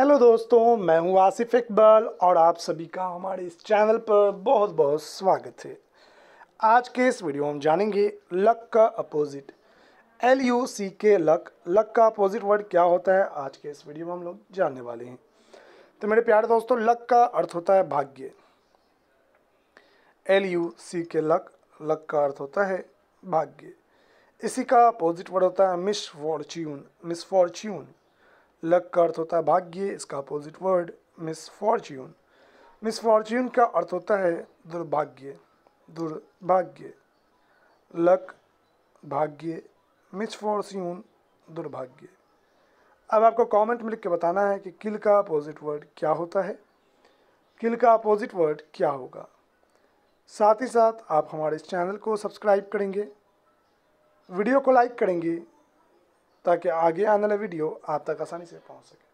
hello दोस्तों मैं हूं आसिफ इकबाल और आप सभी का हमारे इस चैनल पर बहुत बहुत स्वागत है आज के इस वीडियो हम जानेंगे लक का अपोजिट एल यू सी के लक लक का अपोजिट वर्ड क्या होता है आज के इस वीडियो में हम लोग जानने वाले हैं तो मेरे प्यारे दोस्तों लक का अर्थ होता है भाग्य एल यू सी के लक लक का अर्थ होता है भाग्य इसी का अपोजिट वर्ड होता है misfortune misfortune luck का अर्थ होता है भाग्य इसका अपोजिट वर्ड मिसफॉर्च्यून मिसफॉर्च्यून का अर्थ होता है दुर्भाग्य दुर्भाग्य लक भाग्य मिसफॉर्च्यून दुर्भाग्य अब आपको कमेंट में लिख के बताना है कि किल का अपोजिट वर्ड क्या होता है किल का अपोजिट वर्ड क्या होगा साथ ही साथ आप हमारे इस चैनल को सब्सक्राइब करेंगे वीडियो को लाइक करेंगे ताकि आगे आने वाला वीडियो आप तक आसानी से पहुँच सके